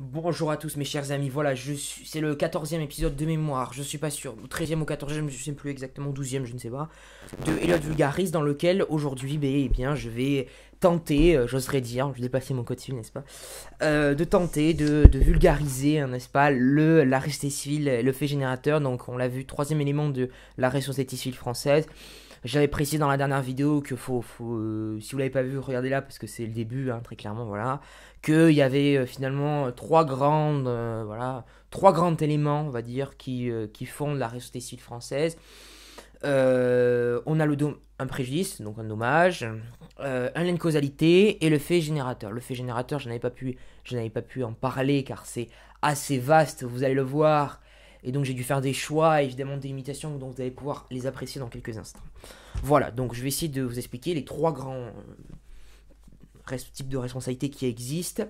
Bonjour à tous mes chers amis, voilà, je c'est le 14e épisode de mémoire, je suis pas sûr, 13e ou 14e, je sais plus exactement, 12e, je ne sais pas, de Elliot Vulgaris, dans lequel aujourd'hui, ben, eh bien, je vais tenter, euh, j'oserais dire, je vais dépasser mon code civil, n'est-ce pas, euh, de tenter de, vulgariser, hein, n'est-ce pas, le, l'arrêt civil, le fait générateur, donc on l'a vu, troisième élément de l'arrêt civil civile française, j'avais précisé dans la dernière vidéo que faut, euh, si vous l'avez pas vu, regardez là, parce que c'est le début, hein, très clairement, voilà. Qu'il y avait euh, finalement euh, trois grandes, voilà, trois grands éléments, on va dire, qui, qui de la réalité civile française. on a le un préjudice, donc un dommage, un lien de causalité et le fait générateur. Le fait générateur, je n'avais pas pu, je n'avais pas pu en parler car c'est assez vaste. Vous allez le voir et donc j'ai dû faire des choix, évidemment des limitations, donc vous allez pouvoir les apprécier dans quelques instants. Voilà, donc je vais essayer de vous expliquer les trois grands euh, types de responsabilités qui existent.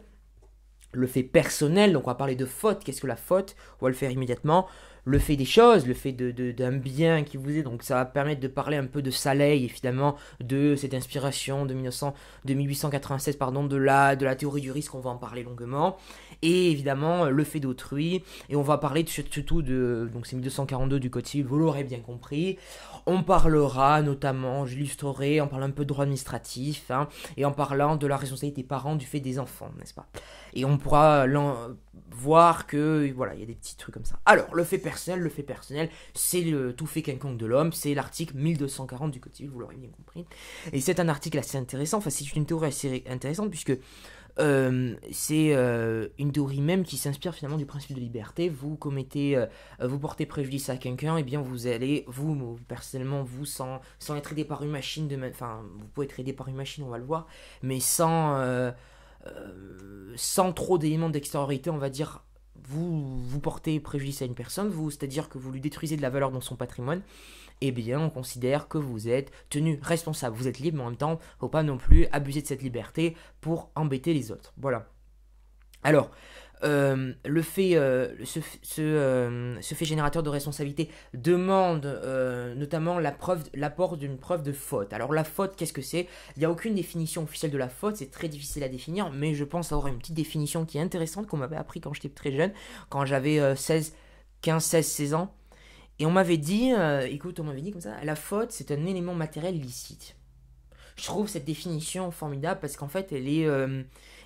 Le fait personnel, donc on va parler de faute, qu'est-ce que la faute On va le faire immédiatement le fait des choses, le fait d'un de, bien qui vous est. Donc ça va permettre de parler un peu de soleil, évidemment, de cette inspiration de, 1900, de 1896, pardon, de la, de la théorie du risque, on va en parler longuement. Et évidemment, le fait d'autrui. Et on va parler surtout de. Donc c'est 1242 du Code civil, vous l'aurez bien compris. On parlera notamment, j'illustrerai, en parlant un peu de droit administratif, hein, et en parlant de la responsabilité des parents du fait des enfants, n'est-ce pas Et on pourra voir que voilà, il y a des petits trucs comme ça. Alors, le fait personnel, le fait personnel, c'est le tout fait quiconque de l'homme, c'est l'article 1240 du Code civil, vous l'aurez bien compris. Et c'est un article assez intéressant, enfin c'est une théorie assez intéressante puisque euh, c'est euh, une théorie même qui s'inspire finalement du principe de liberté. Vous commettez, euh, vous portez préjudice à quelqu'un, et eh bien vous allez, vous, personnellement, vous, sans, sans être aidé par une machine, de enfin, vous pouvez être aidé par une machine, on va le voir, mais sans euh, sans trop d'éléments d'extériorité, on va dire, vous, vous portez préjudice à une personne, vous, c'est-à-dire que vous lui détruisez de la valeur dans son patrimoine, eh bien, on considère que vous êtes tenu responsable. Vous êtes libre, mais en même temps, faut pas non plus abuser de cette liberté pour embêter les autres. Voilà. Alors, euh, le fait, euh, ce, euh, ce, fait générateur de responsabilité demande notamment l'apport d'une preuve de faute. Alors la faute, qu'est-ce que c'est Il n'y a aucune définition officielle de la faute, c'est très difficile à définir, mais je pense avoir une petite définition qui est intéressante qu'on m'avait appris quand j'étais très jeune, quand j'avais 16, 15, 16, 16 ans. Et on m'avait dit, écoute, on m'avait dit comme ça, la faute, c'est un élément matériel licite Je trouve cette définition formidable parce qu'en fait, elle est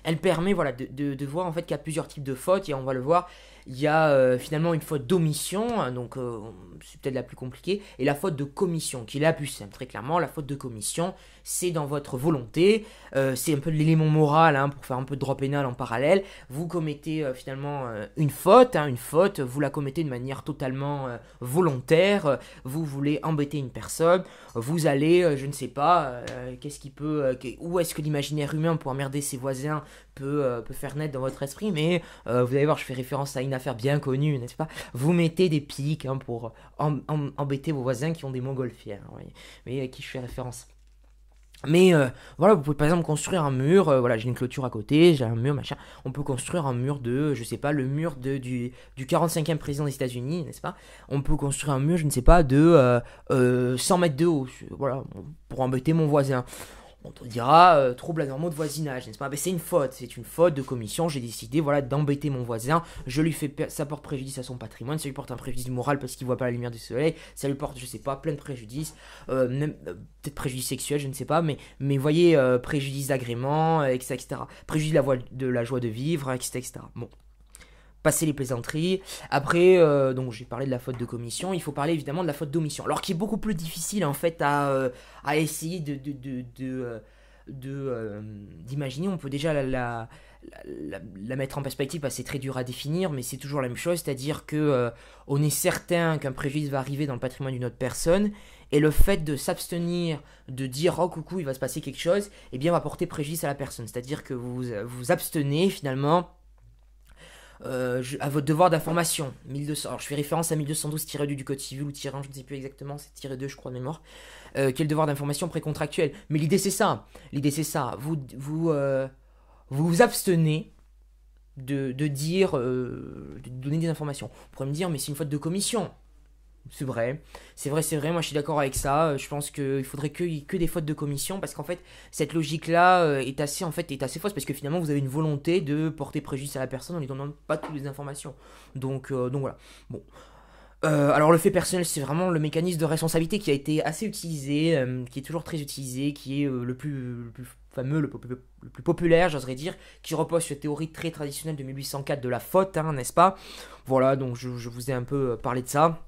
elle permet voilà, de, de, voir en fait qu'il y a plusieurs types de fautes, et on va le voir, il y a euh, finalement une faute d'omission, hein, donc euh, c'est peut-être la plus compliquée, et la faute de commission, qui est la plus simple, très clairement, la faute de commission, c'est dans votre volonté, euh, c'est un peu l'élément moral, hein, pour faire un peu de droit pénal en parallèle, vous commettez finalement une faute, hein, une faute, vous la commettez de manière totalement volontaire, vous voulez embêter une personne, vous allez, je ne sais pas, qu'est-ce qui peut, où est-ce que l'imaginaire humain pour emmerder ses voisins peut, euh, peut faire naître dans votre esprit, mais euh, vous allez voir, je fais référence à une affaire bien connue, n'est-ce pas Vous mettez des pics hein, pour embêter vos voisins qui ont des montgolfières, hein, mais à qui je fais référence. Mais euh, voilà, vous pouvez par exemple construire un mur, voilà, j'ai une clôture à côté, j'ai un mur, machin. On peut construire un mur de, je sais pas, le mur de, du, du 45e président des États-Unis, n'est-ce pas On peut construire un mur, je ne sais pas, de 100 mètres de haut, voilà, pour embêter mon voisin on te dira euh, trouble troubles anormaux de voisinage, n'est-ce pas Mais ben, C'est une faute, c'est une faute de commission, j'ai décidé voilà d'embêter mon voisin, je lui fais ça porte préjudice à son patrimoine, ça lui porte un préjudice moral parce qu'il voit pas la lumière du soleil, ça lui porte je sais pas plein de préjudices, euh, euh, peut-être préjudice sexuel, je ne sais pas, mais mais voyez préjudice d'agrément, etc., préjudice de la, voie, de la joie de vivre, etc., etc. Bon passer les plaisanteries. Après, euh, donc j'ai parlé de la faute de commission, il faut parler évidemment de la faute d'omission. Alors qui est beaucoup plus difficile en fait à, euh, essayer de... Euh, d'imaginer, on peut déjà la, la, mettre en perspective, bah, c'est très dur à définir, mais c'est toujours la même chose, c'est-à-dire que on est certain qu'un préjudice va arriver dans le patrimoine d'une autre personne, et le fait de s'abstenir, de dire oh coucou il va se passer quelque chose, eh bien va porter préjudice à la personne, c'est-à-dire que vous vous abstenez finalement euh, à votre devoir d'information. 1200, je fais référence à 1212-2 du Code civil ou tirant, je ne sais plus exactement, c'est tiré 2 je crois de mémoire. Euh, quel devoir d'information précontractuel. Mais l'idée c'est ça. L'idée c'est ça. Vous vous, euh, vous, abstenez de, dire, de donner des informations. Vous pourrez me dire, mais c'est une faute de commission. C'est vrai, c'est vrai, c'est vrai, moi je suis d'accord avec ça. Euh, je pense qu'il faudrait que, que des fautes de commission parce qu'en fait, cette logique-là euh, est, assez, en fait, est assez fausse parce que finalement vous avez une volonté de porter préjudice à la personne en lui donnant pas toutes les informations. Donc, euh, donc voilà. Bon. alors le fait personnel, c'est vraiment le mécanisme de responsabilité qui a été assez utilisé, qui est toujours très utilisé, qui est le, plus, fameux, le, plus, populaire, j'oserais dire, qui repose sur la théorie très traditionnelle de 1804 de la faute, hein, n'est-ce pas Voilà, donc je, vous ai un peu parlé de ça.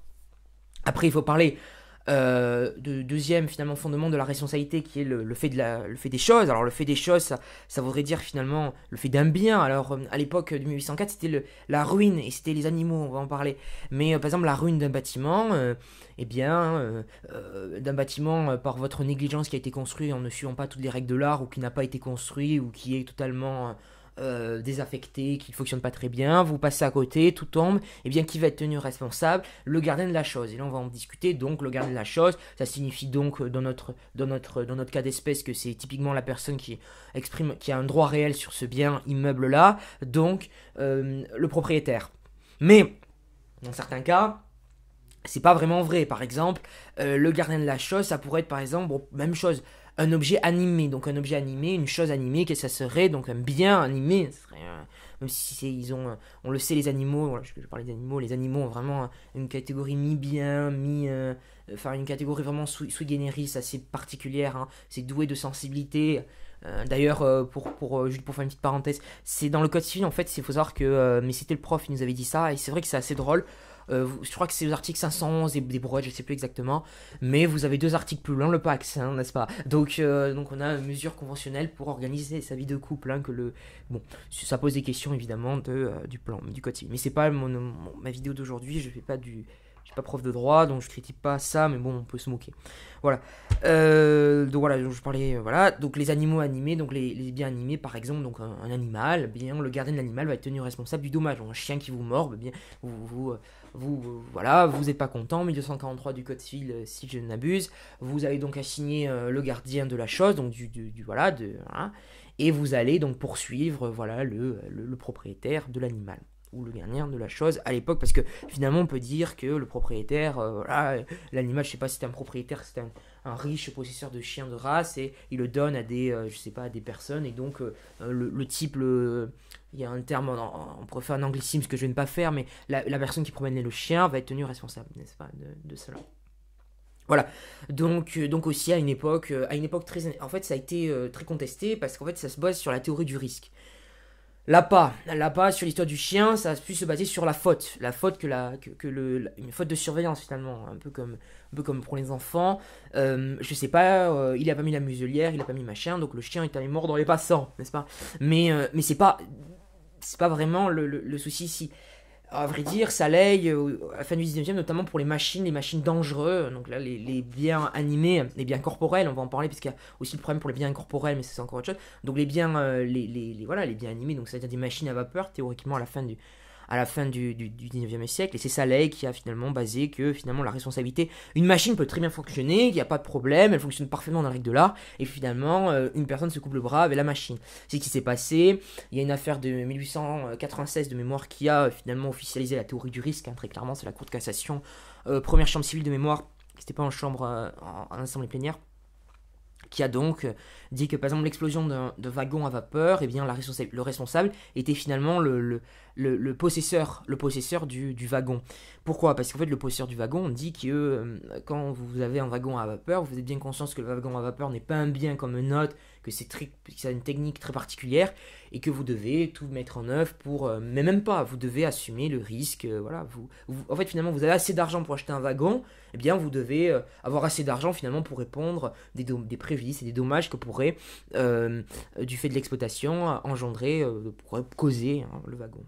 Après, il faut parler euh, de deuxième finalement fondement de la responsabilité qui est le, fait de la, le fait des choses. Alors le fait des choses, ça, voudrait dire finalement le fait d'un bien. Alors euh, à l'époque de 1804, c'était la ruine et c'était les animaux, on va en parler. Mais euh, par exemple la ruine d'un bâtiment, eh bien d'un bâtiment par votre négligence qui a été construit en ne suivant pas toutes les règles de l'art ou qui n'a pas été construit ou qui est totalement euh, désaffecté, qui ne fonctionne pas très bien, vous passez à côté, tout tombe, et eh bien qui va être tenu responsable Le gardien de la chose. Et là on va en discuter, donc le gardien de la chose, ça signifie donc euh, dans notre, dans notre, dans notre cas d'espèce que c'est typiquement la personne qui exprime, qui a un droit réel sur ce bien immeuble-là, donc euh, le propriétaire. Mais, dans certains cas, c'est pas vraiment vrai. Par exemple, le gardien de la chose, ça pourrait être par exemple, même chose, un objet animé. Donc un objet animé, une chose animée, qu'est-ce que ça serait Donc un bien animé, même si ils ont, euh, on le sait, les animaux, je, parlais des animaux, les animaux ont vraiment une catégorie mi-bien, mi-... Euh, enfin une catégorie vraiment sous, sous generis, assez particulière, hein. c'est doué de sensibilité. Euh, d'ailleurs, pour, pour, juste pour faire une petite parenthèse, c'est dans le code civil en fait, il faut savoir que, mais c'était le prof, il nous avait dit ça, et c'est vrai que c'est assez drôle, euh, je crois que c'est articles 511 et des brouettes, je sais plus exactement. Mais vous avez deux articles plus loin, le PAX, hein, n'est-ce pas donc, euh, donc on a une mesure conventionnelle pour organiser sa vie de couple. Hein, que le... Bon, ça pose des questions évidemment de, euh, du plan, du côté Mais c'est pas ma vidéo d'aujourd'hui, je fais pas du, pas prof de droit, donc je critique pas ça, mais bon, on peut se moquer. Voilà. Euh, donc voilà, je parlais, euh, voilà. Donc les animaux animés, donc les, biens animés, par exemple, donc un, animal, bien le gardien de l'animal va être tenu responsable du dommage. un chien qui vous mord, bien euh, vous, vous, voilà, vous n'êtes pas content. 1243 du code civil, si je n'abuse, vous allez donc assigner le gardien de la chose, donc du, voilà, de, hein, et vous allez donc poursuivre, voilà, le propriétaire de l'animal ou le gagnant de la chose à l'époque, parce que finalement on peut dire que le propriétaire, euh, l'animal, je sais pas si c'est un propriétaire, c'est un, riche possesseur de chiens de race, et il le donne à des, euh, je sais pas, à des personnes, et donc euh, le, type, il y a un terme, on, préfère un anglicisme, ce que je vais pas faire, mais la, personne qui promène le chien va être tenue responsable, n'est-ce pas, de, de cela. Voilà. Donc, donc aussi à une époque, à une époque très, en fait, ça a été très contesté parce qu'en fait, ça se base sur la théorie du risque. L'appât, l'appât sur l'histoire du chien, ça a pu se baser sur la faute, la faute que la, que, le, une faute de surveillance finalement, un peu comme, un peu comme pour les enfants. Euh, je sais pas, euh, il a pas mis la muselière, il a pas mis machin, donc le chien est allé mort dans les passants, n'est-ce pas Mais, euh, mais c'est pas, c'est pas vraiment le, souci ici à vrai dire, Saley, euh, à la fin du 19e, notamment pour les machines, les machines dangereuses, donc là, les, biens animés, les biens corporels, on va en parler, puisqu'il y a aussi le problème pour les biens corporels, mais c'est encore autre chose. Donc les biens, euh, les, voilà, les biens animés, donc c'est-à-dire des machines à vapeur, théoriquement à la fin du à la fin du, 19e siècle. Et c'est Saleh qui a finalement basé que finalement la responsabilité, une machine peut très bien fonctionner, il n'y a pas de problème, elle fonctionne parfaitement dans la règle de l'art, et finalement euh, une personne se coupe le bras avec la machine. C'est ce qui s'est passé. Il y a une affaire de 1896 de mémoire qui a euh, finalement officialisé la théorie du risque, hein, très clairement, c'est la Cour de cassation, euh, première chambre civile de mémoire, qui n'était pas en chambre, en assemblée plénière qui a donc euh, dit que par exemple l'explosion de wagon à vapeur, et eh bien la le responsable était finalement le, possesseur, le possesseur du, wagon. Pourquoi Parce qu'en fait le possesseur du wagon dit que euh, quand vous avez un wagon à vapeur, vous êtes bien conscience que le wagon à vapeur n'est pas un bien comme une autre, que c'est a une technique très particulière et que vous devez tout mettre en œuvre pour. Euh, mais même pas, vous devez assumer le risque. Euh, voilà, vous, en fait, finalement, vous avez assez d'argent pour acheter un wagon, eh bien, vous devez euh, avoir assez d'argent finalement pour répondre des, des préjudices et des dommages que pourrait, du fait de l'exploitation, engendrer, pourrait causer hein, le wagon.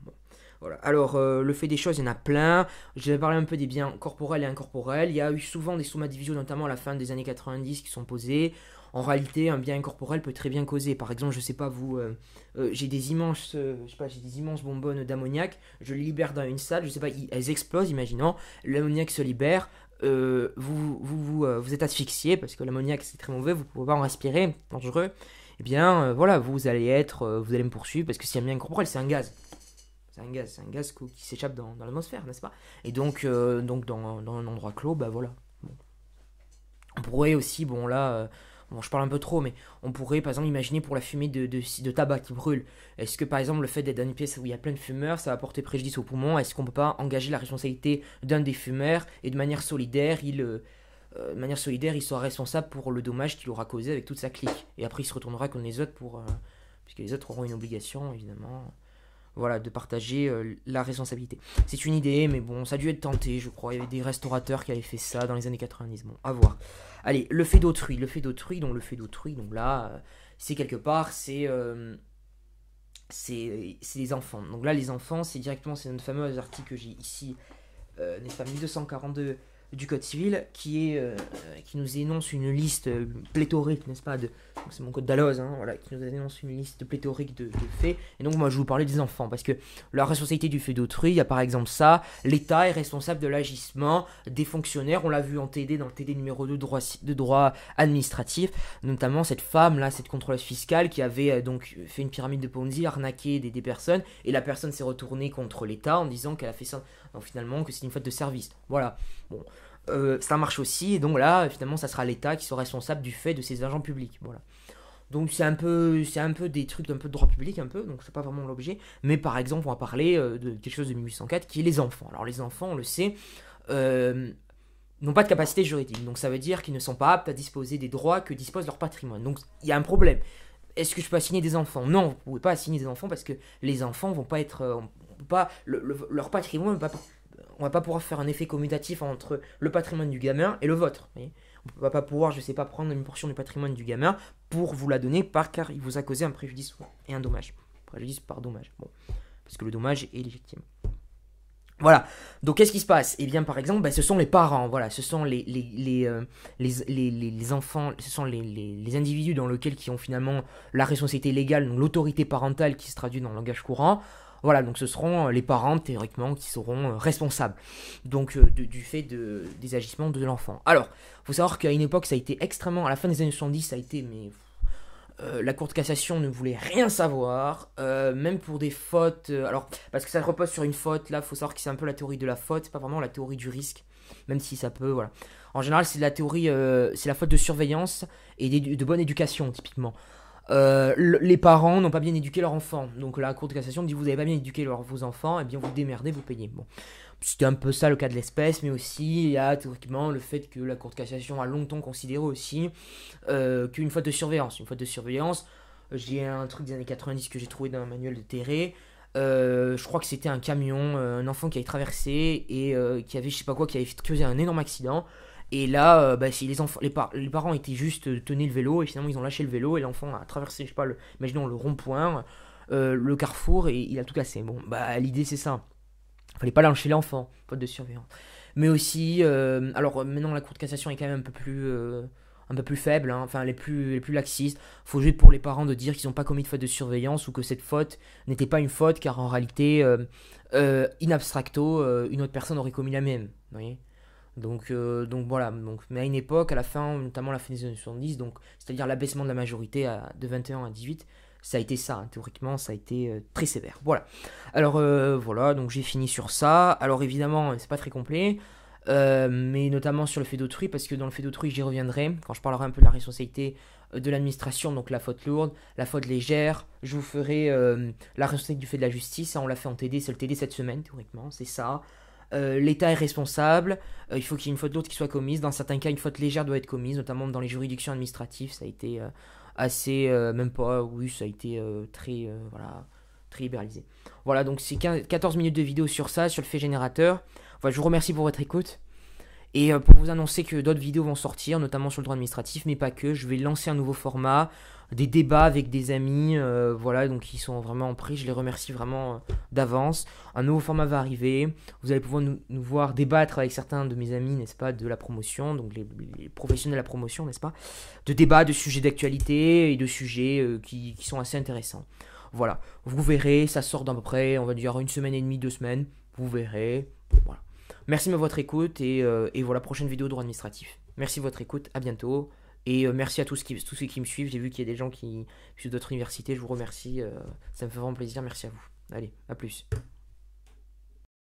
Voilà. Alors, le fait des choses, il y en a plein. Je vais parler un peu des biens corporels et incorporels. Il y a eu souvent des sous notamment à la fin des années 90, qui sont posés en réalité, un bien incorporel peut très bien causer. Par exemple, je sais pas, vous, euh, euh, j'ai des immenses, euh, je sais pas, j'ai des immenses bonbonnes d'ammoniac, je les libère dans une salle, je sais pas, elles explosent, imaginons, l'ammoniac se libère, vous, vous, vous, vous, êtes asphyxié parce que l'ammoniac c'est très mauvais, vous pouvez pas en respirer, dangereux. Eh bien, voilà, vous allez être, vous allez me poursuivre parce que c'est un bien incorporel, c'est un gaz. C'est un gaz, c'est un gaz qui s'échappe dans, l'atmosphère, n'est-ce pas Et donc, donc dans, dans, un endroit clos, bah voilà. On pourrait aussi, bon là, bon, je parle un peu trop, mais on pourrait par exemple imaginer pour la fumée de, de, tabac qui brûle. Est-ce que par exemple le fait d'être dans une pièce où il y a plein de fumeurs, ça va porter préjudice aux poumons Est-ce qu'on peut pas engager la responsabilité d'un des fumeurs et de manière solidaire, il, euh, euh, manière solidaire, il sera responsable pour le dommage qu'il aura causé avec toute sa clique. Et après, il se retournera contre les autres pour, euh, puisque les autres auront une obligation évidemment voilà, de partager euh, la responsabilité. C'est une idée, mais bon, ça a dû être tenté, je crois. Il y avait des restaurateurs qui avaient fait ça dans les années 90. Bon, à voir. Allez, le fait d'autrui. Le fait d'autrui, donc le fait d'autrui, donc là, euh, c'est quelque part, euh, c'est. c'est les enfants. Donc là, les enfants, c'est directement c'est notre fameux article que j'ai ici, n'est-ce pas, 1242 du Code civil, qui, est, qui nous énonce une liste pléthorique, n'est-ce pas, de, c'est mon code d'Aloz, hein, voilà, qui nous annonce une liste pléthorique de, faits. Et donc moi je vous parlais des enfants, parce que la responsabilité du fait d'autrui, il y a par exemple ça, l'État est responsable de l'agissement des fonctionnaires, on l'a vu en TD, dans le TD numéro 2 droit, de droit administratif, notamment cette femme là, cette contrôleuse fiscale qui avait euh, donc fait une pyramide de Ponzi, arnaqué des, des personnes, et la personne s'est retournée contre l'État en disant qu'elle a fait ça, finalement que c'est une faute de service. Voilà, bon... Euh, ça marche aussi, et donc là, finalement, ça sera l'État qui sera responsable du fait de ces agents publics. Voilà. Donc c'est un peu, c'est un peu des trucs d'un peu de droit public un peu, donc c'est pas vraiment l'objet. Mais par exemple, on va parler euh, de quelque chose de 1804 qui est les enfants. Alors les enfants, on le sait, euh, n'ont pas de capacité juridique. Donc ça veut dire qu'ils ne sont pas aptes à disposer des droits que dispose leur patrimoine. Donc il y a un problème. Est-ce que je peux assigner des enfants Non, vous pouvez pas assigner des enfants parce que les enfants vont pas être, pas, leur patrimoine ne va pas on va pas pouvoir faire un effet commutatif entre le patrimoine du gamin et le vôtre. On on va pas pouvoir, je sais pas, prendre une portion du patrimoine du gamin pour vous la donner par car il vous a causé un préjudice et un dommage. Préjudice par dommage. Bon, parce que le dommage est légitime. Voilà. Donc qu'est-ce qui se passe Eh bien, par exemple, ben, ce sont les parents. Voilà, ce sont les les, les euh, enfants, ce sont les, individus dans lesquels qui ont finalement la responsabilité légale, l'autorité parentale qui se traduit dans le langage courant. Voilà, donc ce seront euh, les parents théoriquement qui seront euh, responsables donc euh, du fait de, des agissements de l'enfant. Alors, faut savoir qu'à une époque, ça a été extrêmement, à la fin des années 70, ça a été mais la Cour de cassation ne voulait rien savoir, même pour des fautes. alors, parce que ça repose sur une faute, là, faut savoir que c'est un peu la théorie de la faute, pas vraiment la théorie du risque, même si ça peut, voilà. En général, c'est la théorie, c'est la faute de surveillance et de bonne éducation, typiquement. Euh, les parents n'ont pas bien éduqué leurs enfants. Donc la Cour de cassation dit vous n'avez pas bien éduqué leurs, vos enfants, et eh bien vous démerdez, vous payez. Bon. C'était un peu ça le cas de l'espèce, mais aussi il y a théoriquement le fait que la Cour de cassation a longtemps considéré aussi euh, qu'une faute de surveillance. Une faute de surveillance, euh, j'ai un truc des années 90 que j'ai trouvé dans un manuel de Terré. je crois que c'était un camion, un enfant qui avait traversé et qui avait je sais pas quoi, qui avait causé un énorme accident. Et là, euh, bah, si les, enfants, les, parents étaient juste euh, tenaient le vélo et finalement ils ont lâché le vélo et l'enfant a traversé, je sais pas, le, imaginons le rond-point, euh, le carrefour et il a tout cassé. Bon, bah l'idée c'est ça. Fallait pas lâcher l'enfant, faute de surveillance. Mais aussi, alors maintenant la cour de cassation est quand même un peu plus, un peu plus faible, hein. enfin les plus, les plus laxistes. Faut juste pour les parents de dire qu'ils n'ont pas commis de faute de surveillance ou que cette faute n'était pas une faute car en réalité, in abstracto, une autre personne aurait commis la même. voyez donc, euh, donc voilà, mais à une époque, à la fin, notamment la fin des années 70, c'est-à-dire l'abaissement de la majorité à, de 21 à 18, ça a été ça, hein, théoriquement, ça a été euh, très sévère. Voilà. Alors euh, voilà, donc j'ai fini sur ça. Alors évidemment, c'est pas très complet, mais notamment sur le fait d'autrui, parce que dans le fait d'autrui, j'y reviendrai quand je parlerai un peu de la responsabilité de l'administration, donc la faute lourde, la faute légère. Je vous ferai la responsabilité du fait de la justice, hein, on l'a fait en TD, c'est le TD cette semaine, théoriquement, c'est ça. Euh, l'État est responsable, euh, il faut qu'il y ait une faute d'autre qui soit commise, dans certains cas une faute légère doit être commise, notamment dans les juridictions administratives, ça a été euh, assez, même pas, oui, ça a été très, voilà, très libéralisé. Voilà, donc c'est 14 minutes de vidéo sur ça, sur le fait générateur. je vous remercie pour votre écoute. Et pour vous annoncer que d'autres vidéos vont sortir, notamment sur le droit administratif, mais pas que, je vais lancer un nouveau format des débats avec des amis, euh, voilà, donc ils sont vraiment en je les remercie vraiment euh, d'avance. Un nouveau format va arriver, vous allez pouvoir nous, voir débattre avec certains de mes amis, n'est-ce pas, de la promotion, donc les, professionnels de la promotion, n'est-ce pas, de débats, de sujets d'actualité et de sujets euh, qui, sont assez intéressants. Voilà, vous verrez, ça sort d'à peu près, on va dire une semaine et demie, deux semaines, vous verrez, voilà. Merci de votre écoute et, et voilà, prochaine vidéo droit administratif. Merci de votre écoute, à bientôt. Et euh, merci à tous, tous ceux qui me suivent. J'ai vu qu'il y a des gens qui suivent d'autres universités. Je vous remercie. Euh, ça me fait vraiment plaisir. Merci à vous. Allez, à plus.